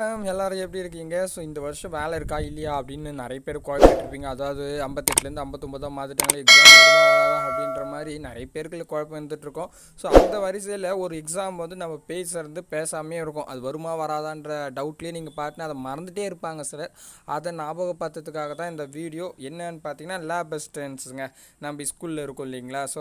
வணக்கம் எல்லாரும் எப்படி இருக்கீங்க ஸோ இந்த வருஷம் வேலை இருக்கா இல்லையா அப்படின்னு நிறைய பேர் குழப்பிட்டுருப்பீங்க அதாவது ஐம்பத்தெட்டுலேருந்து ஐம்பத்தொம்பதோ மாற்றிட்டாங்களே எக்ஸாம் அப்படின்ற மாதிரி நிறைய பேருக்குள்ள குழப்பம் இருந்துகிட்ருக்கோம் ஸோ அந்த வரிசையில் ஒரு எக்ஸாம் வந்து நம்ம பேசுறது பேசாமே இருக்கும் அது வருமா வராதான்ற டவுட்லேயே நீங்கள் பார்த்தீங்கன்னா அதை மறந்துட்டே இருப்பாங்க சார் அதை ஞாபகப்படுத்துறதுக்காக தான் இந்த வீடியோ என்னன்னு பார்த்தீங்கன்னா லேப் அஸ்டன்ஸுங்க நம்ம ஸ்கூலில் இருக்கோம் இல்லைங்களா ஸோ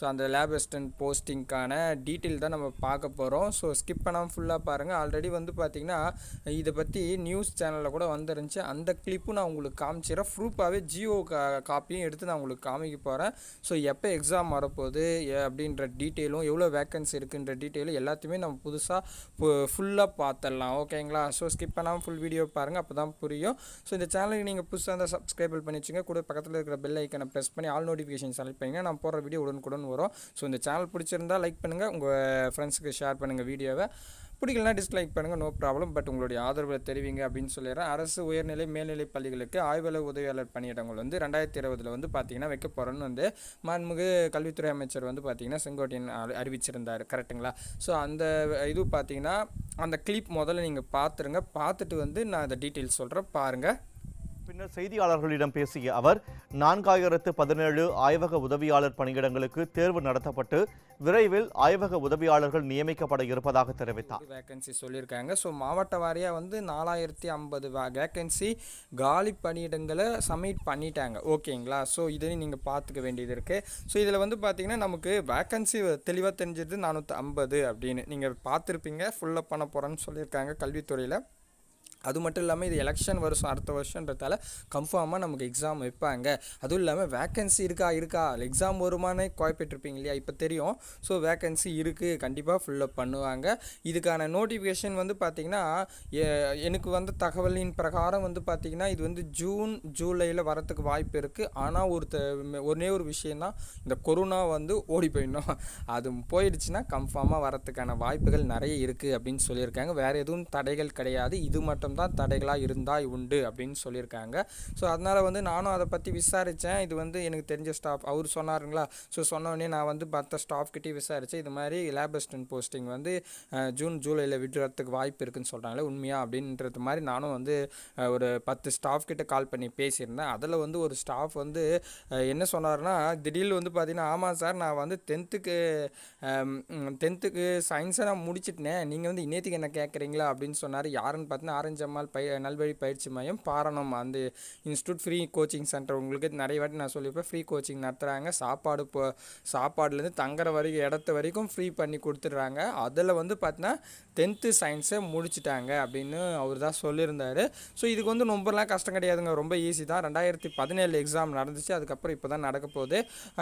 ஸோ அந்த லேப் அஸ்டன்ட் போஸ்டிங்க்கான டீட்டெயில் தான் நம்ம பார்க்க போகிறோம் ஸோ ஸ்கிப் பண்ணாமல் ஃபுல்லாக பாருங்கள் ஆல்ரெடி வந்து பார்த்திங்கன்னா பார்த்தீங்கன்னா இதை பற்றி நியூஸ் சேனலில் கூட வந்துருந்துச்சு அந்த கிளிப்பும் நான் உங்களுக்கு காமிச்சிடறேன் ப்ரூஃபாகவே ஜியோ கா காப்பியும் எடுத்து நான் உங்களுக்கு காமிக்க போகிறேன் ஸோ எப்போ எக்ஸாம் வரப்போகுது அப்படின்ற டீட்டெயிலும் எவ்வளோ வேக்கன்சி இருக்குன்ற டீட்டெயிலும் எல்லாத்தையுமே நம்ம புதுசாக ஃபுல்லாக பார்த்துடலாம் ஓகேங்களா ஸோ ஸ்கிப் பண்ணாமல் ஃபுல் வீடியோ பாருங்கள் அப்போ தான் புரியும் ஸோ இந்த சேனலுக்கு நீங்கள் புதுசாக இருந்தால் சப்ஸ்கிரைப் பண்ணி வச்சுங்க கூட பக்கத்தில் இருக்கிற பெல் ஐக்கனை ப்ரெஸ் பண்ணி ஆல் நோட்டிஃபிகேஷன் செலக்ட் பண்ணிங்கன்னா நான் போடுற வீடியோ உடனுக்குடன் வரும் ஸோ இந்த சேனல் பிடிச்சிருந்தால் லைக் பண்ணுங்கள் உங்கள் ஃப்ரெண்ட்ஸுக்கு ஷேர் பண்ணுங்கள் வீடியோவை பிடிக்கலனா டிஸ்லைக் பண்ணுங்கள் நோ ப்ராப்ளம் பட் உங்களுடைய ஆதரவை தெரிவிங்க அப்படின்னு சொல்லிடுறேன் அரசு உயர்நிலை மேல்நிலை பள்ளிகளுக்கு ஆய்வாளர் உதவியாளர் பணியிடங்கள் வந்து ரெண்டாயிரத்தி இருபதில் வந்து பார்த்திங்கன்னா வைக்க போகிறோன்னு வந்து மாண்புமிகு கல்வித்துறை அமைச்சர் வந்து பார்த்திங்கன்னா செங்கோட்டையன் அறிவிச்சிருந்தார் கரெக்டுங்களா ஸோ அந்த இது பார்த்தீங்கன்னா அந்த கிளிப் முதல்ல நீங்கள் பார்த்துருங்க பார்த்துட்டு வந்து நான் அதை டீட்டெயில்ஸ் சொல்கிறேன் பாருங்கள் பின்னர் செய்தியாளர்களிடம் பேசிய அவர் நான்காயிரத்து பதினேழு ஆய்வக உதவியாளர் பணியிடங்களுக்கு தேர்வு நடத்தப்பட்டு விரைவில் ஆய்வக உதவியாளர்கள் நியமிக்கப்பட இருப்பதாக தெரிவித்தார் வேகன்சி சொல்லியிருக்காங்க ஸோ மாவட்ட வாரியாக வந்து நாலாயிரத்தி ஐம்பது வேகன்சி காலி பணியிடங்களை சப்மிட் பண்ணிட்டாங்க ஓகேங்களா ஸோ இதையும் நீங்கள் பார்த்துக்க வேண்டியது இருக்குது ஸோ இதில் வந்து பார்த்தீங்கன்னா நமக்கு வேகன்சி தெளிவாக தெரிஞ்சது நானூற்றி ஐம்பது அப்படின்னு நீங்கள் பார்த்துருப்பீங்க ஃபுல்லப் பண்ண போகிறேன்னு சொல்லியிருக்காங்க கல்வித்துறையில் அது மட்டும் இல்லாமல் இது எலெக்ஷன் வருஷம் அடுத்த வருஷன்றதால கன்ஃபார்மாக நமக்கு எக்ஸாம் வைப்பாங்க அதுவும் இல்லாமல் வேக்கன்சி இருக்கா இருக்கா எக்ஸாம் வருமானே குழப்பிட்டுருப்பீங்க இல்லையா இப்போ தெரியும் ஸோ வேக்கன்சி இருக்குது கண்டிப்பாக ஃபில்லப் பண்ணுவாங்க இதுக்கான நோட்டிஃபிகேஷன் வந்து பார்த்திங்கன்னா எனக்கு வந்த தகவலின் பிரகாரம் வந்து பார்த்திங்கன்னா இது வந்து ஜூன் ஜூலையில் வரத்துக்கு வாய்ப்பு இருக்குது ஆனால் ஒருத்த ஒரே ஒரு விஷயந்தான் இந்த கொரோனா வந்து ஓடி போயிடணும் அது போயிடுச்சுன்னா கன்ஃபார்மாக வரத்துக்கான வாய்ப்புகள் நிறைய இருக்குது அப்படின்னு சொல்லியிருக்காங்க வேறு எதுவும் தடைகள் கிடையாது இது மட்டும் மட்டும்தான் தடைகளாக இருந்தால் உண்டு அப்படின்னு சொல்லியிருக்காங்க ஸோ அதனால் வந்து நானும் அதை பற்றி விசாரித்தேன் இது வந்து எனக்கு தெரிஞ்ச ஸ்டாஃப் அவர் சொன்னாருங்களா ஸோ சொன்னோடனே நான் வந்து மற்ற ஸ்டாஃப்கிட்டே விசாரித்தேன் இது மாதிரி லேப் அசிஸ்டன்ட் போஸ்டிங் வந்து ஜூன் ஜூலையில் விடுறதுக்கு வாய்ப்பு இருக்குன்னு சொல்கிறாங்களே உண்மையாக அப்படின்றது மாதிரி நானும் வந்து ஒரு பத்து ஸ்டாஃப் கிட்ட கால் பண்ணி பேசியிருந்தேன் அதில் வந்து ஒரு ஸ்டாஃப் வந்து என்ன சொன்னார்னா திடீர்னு வந்து பார்த்தீங்கன்னா ஆமாம் சார் நான் வந்து டென்த்துக்கு டென்த்துக்கு சயின்ஸை நான் முடிச்சிட்டேன் நீங்கள் வந்து இன்னத்துக்கு என்ன கேட்குறீங்களா அப்படின்னு சொன்னார் யாருன்னு பார்த்தீங்கன்னா ஆரஞ்சு சலீம் பய நல்வழி பயிற்சி மையம் பாரணம் அந்த இன்ஸ்டியூட் ஃப்ரீ கோச்சிங் சென்டர் உங்களுக்கு நிறைய வாட்டி நான் சொல்லியிருப்பேன் ஃப்ரீ கோச்சிங் நடத்துகிறாங்க சாப்பாடு இப்போ சாப்பாடுலேருந்து தங்குற வரைக்கும் இடத்த வரைக்கும் ஃப்ரீ பண்ணி கொடுத்துட்றாங்க அதில் வந்து பார்த்தீங்கன்னா டென்த்து சயின்ஸை முடிச்சிட்டாங்க அப்படின்னு அவர் தான் சொல்லியிருந்தார் ஸோ இதுக்கு வந்து ரொம்பலாம் கஷ்டம் கிடையாதுங்க ரொம்ப ஈஸி தான் ரெண்டாயிரத்தி பதினேழு எக்ஸாம் நடந்துச்சு அதுக்கப்புறம் இப்போ தான் நடக்க போகுது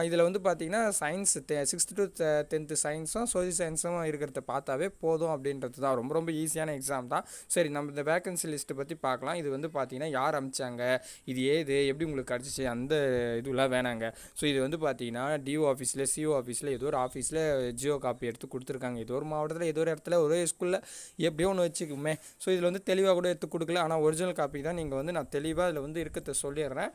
இதில் வந்து பார்த்திங்கன்னா சயின்ஸ் டெ சிக்ஸ்த் டு டென்த்து சயின்ஸும் சோசியல் சயின்ஸும் இருக்கிறத பார்த்தாவே போதும் அப்படின்றது தான் ரொம்ப ரொம்ப ஈஸியான எக்ஸாம் தான் சரி நம்ம இந்த பேக் வேக்கன்சி லிஸ்ட்டை பற்றி பார்க்கலாம் இது வந்து பார்த்தீங்கன்னா யார் அமிச்சாங்க இது ஏது எப்படி உங்களுக்கு கிடச்சிச்சு அந்த இதுலாம் வேணாங்க ஸோ இது வந்து பார்த்தீங்கன்னா டிஓ ஆஃபீஸில் சிஓ ஆஃபீஸில் ஏதோ ஒரு ஆஃபீஸில் ஜியோ காப்பி எடுத்து கொடுத்துருக்காங்க ஏதோ ஒரு மாவட்டத்தில் ஏதோ ஒரு இடத்துல ஒரே ஸ்கூலில் எப்படியோ ஒன்று வச்சுக்குமே ஸோ இதில் வந்து தெளிவாக கூட எடுத்து கொடுக்கல ஆனால் ஒரிஜினல் காப்பி தான் நீங்கள் வந்து நான் தெளிவாக இதில் வந்து இருக்கிறத சொல்லிடுறேன்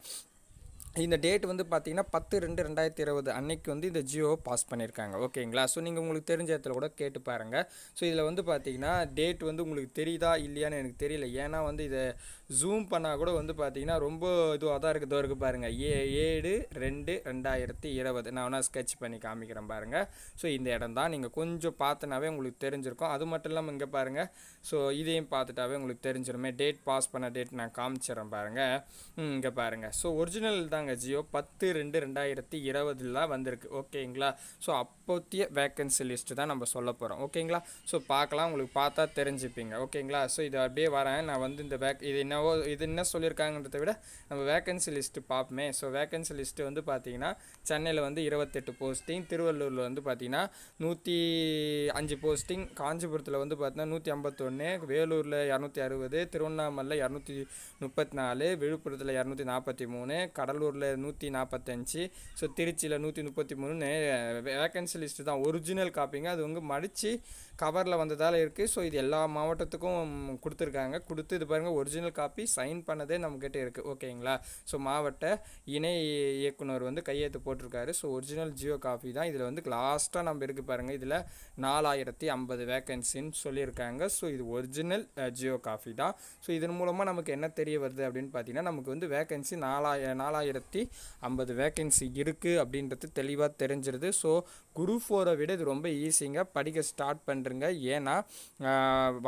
இந்த டேட் வந்து பார்த்தீங்கன்னா பத்து ரெண்டு ரெண்டாயிரத்தி இருபது அன்னைக்கு வந்து இந்த ஜியோ பாஸ் பண்ணியிருக்காங்க ஓகேங்களா ஸோ நீங்கள் உங்களுக்கு தெரிஞ்ச இடத்துல கூட கேட்டு பாருங்கள் ஸோ இதில் வந்து பார்த்தீங்கன்னா டேட் வந்து உங்களுக்கு தெரியுதா இல்லையான்னு எனக்கு தெரியல ஏன்னா வந்து இதை ஜூம் பண்ணால் கூட வந்து பார்த்தீங்கன்னா ரொம்ப இதுவாக தான் இருக்குது இருக்குது பாருங்கள் ஏ ஏழு ரெண்டு ரெண்டாயிரத்தி இருபது நான் வேணால் ஸ்கெட்ச் பண்ணி காமிக்கிறேன் பாருங்கள் ஸோ இந்த இடம் தான் நீங்கள் கொஞ்சம் பார்த்தனாவே உங்களுக்கு தெரிஞ்சிருக்கும் அது மட்டும் இல்லாமல் இங்கே பாருங்கள் ஸோ இதையும் பார்த்துட்டாவே உங்களுக்கு தெரிஞ்சிருமே டேட் பாஸ் பண்ண டேட் நான் காமிச்சிடறேன் பாருங்கள் இங்கே பாருங்கள் ஸோ ஒரிஜினல் தாங்க ஜியோ பத்து ரெண்டு ரெண்டாயிரத்தி இருபதில் வந்திருக்கு ஓகேங்களா ஸோ அப்போத்திய வேக்கன்சி லிஸ்ட்டு தான் நம்ம சொல்ல போகிறோம் ஓகேங்களா ஸோ பார்க்கலாம் உங்களுக்கு பார்த்தா தெரிஞ்சுப்பீங்க ஓகேங்களா ஸோ இது அப்படியே வரேன் நான் வந்து இந்த வேக் இது என்ன ஓ இது என்ன சொல்லியிருக்காங்கன்றத விட நம்ம வேக்கன்சி லிஸ்ட்டு பார்ப்போமே ஸோ வேக்கன்சி லிஸ்ட்டு வந்து பார்த்தீங்கன்னா சென்னையில் வந்து இருபத்தெட்டு போஸ்டிங் திருவள்ளூரில் வந்து பார்த்திங்கன்னா நூற்றி அஞ்சு போஸ்டிங் காஞ்சிபுரத்தில் வந்து பார்த்தீங்கன்னா நூற்றி ஐம்பத்தொன்று வேலூரில் இரநூத்தி அறுபது திருவண்ணாமலை இரநூத்தி முப்பத்தி நாலு விழுப்புரத்தில் இரநூத்தி நாற்பத்தி மூணு கடலூரில் நூற்றி நாற்பத்தஞ்சு ஸோ திருச்சியில் நூற்றி முப்பத்தி மூணுன்னு வேக்கன்சி லிஸ்ட்டு தான் ஒரிஜினல் காப்பிங்க அது வந்து மடித்து கவரில் வந்ததால் இருக்குது ஸோ இது எல்லா மாவட்டத்துக்கும் கொடுத்துருக்காங்க கொடுத்து இது பாருங்கள் ஒரிஜினல் காப்பி காப்பி சைன் பண்ணதே நம்மக்கிட்ட இருக்குது ஓகேங்களா ஸோ மாவட்ட இணை இயக்குனர் வந்து கையெழுத்து போட்டிருக்காரு ஸோ ஒரிஜினல் ஜியோ காப்பி தான் இதில் வந்து லாஸ்ட்டாக நம்ம இருக்குது பாருங்கள் இதில் நாலாயிரத்தி ஐம்பது வேக்கன்சின்னு சொல்லியிருக்காங்க ஸோ இது ஒரிஜினல் ஜியோ காஃபி தான் ஸோ இதன் மூலமாக நமக்கு என்ன தெரிய வருது அப்படின்னு பார்த்தீங்கன்னா நமக்கு வந்து வேக்கன்சி நாலாய நாலாயிரத்தி ஐம்பது வேக்கன்சி இருக்குது அப்படின்றது தெளிவாக தெரிஞ்சிருது ஸோ குரு ஃபோரை விட இது ரொம்ப ஈஸிங்க படிக்க ஸ்டார்ட் பண்ணுறங்க ஏன்னா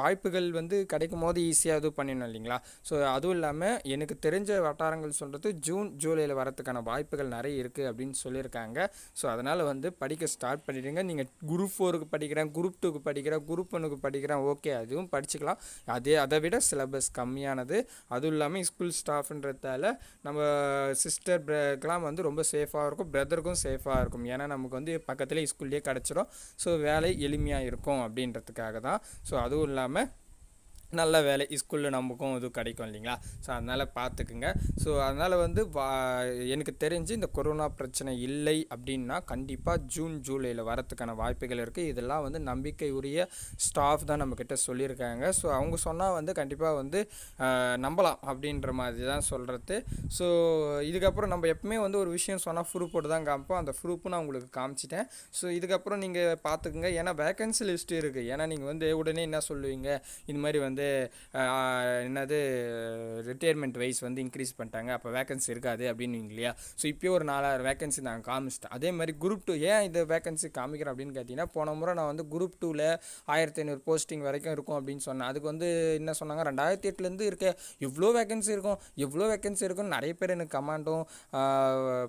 வாய்ப்புகள் வந்து கிடைக்கும் போது ஈஸியாக இது பண்ணிடணும் இல்லைங்களா ஸோ ஸோ அதுவும் இல்லாமல் எனக்கு தெரிஞ்ச வட்டாரங்கள் சொல்கிறது ஜூன் ஜூலையில் வரத்துக்கான வாய்ப்புகள் நிறைய இருக்குது அப்படின்னு சொல்லியிருக்காங்க ஸோ அதனால் வந்து படிக்க ஸ்டார்ட் பண்ணிடுங்க நீங்கள் குரூப் ஃபோருக்கு படிக்கிறேன் குரூப் டூக்கு படிக்கிறேன் குரூப் ஒன்றுக்கு படிக்கிறேன் ஓகே அதுவும் படிச்சுக்கலாம் அதே அதை விட சிலபஸ் கம்மியானது அதுவும் இல்லாமல் ஸ்கூல் ஸ்டாஃப்ன்றதால நம்ம சிஸ்டர் பிரக்கெலாம் வந்து ரொம்ப சேஃபாக இருக்கும் பிரதருக்கும் சேஃபாக இருக்கும் ஏன்னா நமக்கு வந்து பக்கத்துலேயே ஸ்கூல்லேயே கிடச்சிரும் ஸோ வேலை எளிமையாக இருக்கும் அப்படின்றதுக்காக தான் ஸோ அதுவும் இல்லாமல் நல்ல வேலை ஸ்கூலில் நமக்கும் இது கிடைக்கும் இல்லைங்களா ஸோ அதனால் பார்த்துக்குங்க ஸோ அதனால் வந்து எனக்கு தெரிஞ்சு இந்த கொரோனா பிரச்சனை இல்லை அப்படின்னா கண்டிப்பாக ஜூன் ஜூலையில் வரத்துக்கான வாய்ப்புகள் இருக்குது இதெல்லாம் வந்து நம்பிக்கை உரிய ஸ்டாஃப் தான் நம்மக்கிட்ட சொல்லியிருக்காங்க ஸோ அவங்க சொன்னால் வந்து கண்டிப்பாக வந்து நம்பலாம் அப்படின்ற மாதிரி தான் சொல்கிறது ஸோ இதுக்கப்புறம் நம்ம எப்பவுமே வந்து ஒரு விஷயம் சொன்னால் ப்ரூஃப் போட்டு தான் காமிப்போம் அந்த ப்ரூஃப் நான் உங்களுக்கு காமிச்சிட்டேன் ஸோ இதுக்கப்புறம் நீங்கள் பார்த்துக்குங்க ஏன்னா வேக்கன்சி லிஸ்ட்டு இருக்குது ஏன்னா நீங்கள் வந்து உடனே என்ன சொல்லுவீங்க இது மாதிரி வந்து வந்து என்னது ரிட்டையர்மெண்ட் வைஸ் வந்து இன்க்ரீஸ் பண்ணிட்டாங்க அப்போ வேகன்சி இருக்காது அப்படின்னு இல்லையா ஸோ இப்போயே ஒரு நாலாயிரம் வேகன்சி நாங்கள் காமிச்சிட்டோம் அதே மாதிரி குரூப் டூ ஏன் இது வேகன்சி காமிக்கிறேன் அப்படின்னு கேட்டிங்கன்னா போன முறை நான் வந்து குரூப் டூவில் ஆயிரத்தி ஐநூறு போஸ்டிங் வரைக்கும் இருக்கும் அப்படின்னு சொன்னேன் அதுக்கு வந்து என்ன சொன்னாங்க ரெண்டாயிரத்தி எட்டுலேருந்து இருக்க எவ்வளோ வேகன்சி இருக்கும் எவ்வளோ வேகன்சி இருக்கும் நிறைய பேர் எனக்கு கமாண்டும்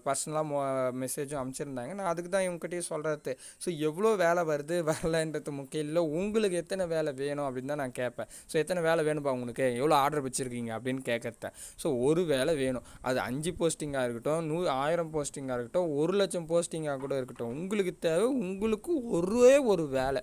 பர்சனலாக மொ மெசேஜும் அனுப்பிச்சிருந்தாங்க நான் அதுக்கு தான் இவங்ககிட்டயே சொல்கிறது ஸோ எவ்வளோ வேலை வருது வரலன்றது முக்கியம் இல்லை உங்களுக்கு எத்தனை வேலை வேணும் அப்படின்னு தான் நான் கேட்பேன் ஸோ எத்தனை வேலை வேணும்ப்பா உங்களுக்கு எவ்வளோ ஆர்டர் வச்சுருக்கீங்க அப்படின்னு கேட்குறத ஸோ ஒரு வேலை வேணும் அது அஞ்சு போஸ்டிங்காக இருக்கட்டும் நூ ஆயிரம் போஸ்டிங்காக இருக்கட்டும் ஒரு லட்சம் போஸ்டிங்காக கூட இருக்கட்டும் உங்களுக்கு தேவை உங்களுக்கு ஒரே ஒரு வேலை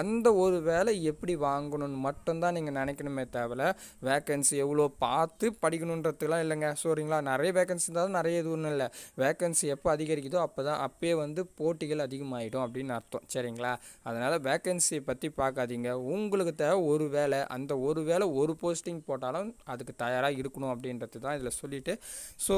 அந்த ஒரு வேலை எப்படி வாங்கணும்னு மட்டும்தான் நீங்கள் நினைக்கணுமே தேவையில்ல வேக்கன்சி எவ்வளோ பார்த்து படிக்கணுன்றதுலாம் இல்லைங்க சரிங்களா நிறைய வேக்கன்சி இருந்தாலும் நிறைய இது ஒன்றும் இல்லை வேக்கன்சி எப்போ அதிகரிக்குதோ அப்போ தான் அப்பயே வந்து போட்டிகள் அதிகமாகிடும் அப்படின்னு அர்த்தம் சரிங்களா அதனால் வேக்கன்சியை பற்றி பார்க்காதீங்க உங்களுக்கு தேவை ஒரு வேலை அந்த அந்த ஒரு வேளை ஒரு போஸ்டிங் போட்டாலும் அதுக்கு தயாராக இருக்கணும் அப்படின்றது தான் இதில் சொல்லிவிட்டு ஸோ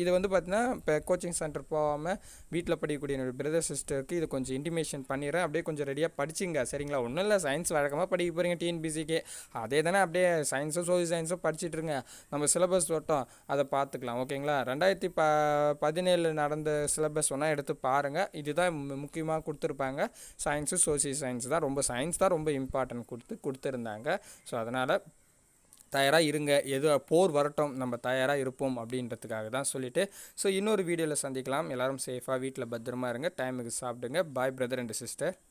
இது வந்து பார்த்தீங்கன்னா இப்போ கோச்சிங் சென்டர் போகாமல் வீட்டில் படிக்கக்கூடிய என்னோடய பிரதர் சிஸ்டருக்கு இது கொஞ்சம் இன்டிமேஷன் பண்ணிடுறேன் அப்படியே கொஞ்சம் ரெடியாக படிச்சுங்க சரிங்களா ஒன்றும் இல்லை சயின்ஸ் வழக்கமாக படிக்க போகிறீங்க டிஎன்பிசிக்கு அதே தானே அப்படியே சயின்ஸும் சோசியல் சயின்ஸும் படிச்சுட்டு இருங்க நம்ம சிலபஸ் வட்டம் அதை பார்த்துக்கலாம் ஓகேங்களா ரெண்டாயிரத்தி ப பதினேழு நடந்த சிலபஸ் ஒன்றா எடுத்து பாருங்கள் இதுதான் முக்கியமாக கொடுத்துருப்பாங்க சயின்ஸு சோசியல் சயின்ஸ் தான் ரொம்ப சயின்ஸ் தான் ரொம்ப இம்பார்ட்டன்ட் கொடுத்து கொடுத்துருந்தாங்க சொல்கிறாங்க ஸோ அதனால் தயாராக இருங்க எது போர் வரட்டும் நம்ம தயாராக இருப்போம் அப்படின்றதுக்காக தான் சொல்லிவிட்டு ஸோ இன்னொரு வீடியோவில் சந்திக்கலாம் எல்லோரும் சேஃபாக வீட்டில் பத்திரமா இருங்க டைமுக்கு சாப்பிடுங்க பாய் பிரதர் அண்ட் சிஸ்டர்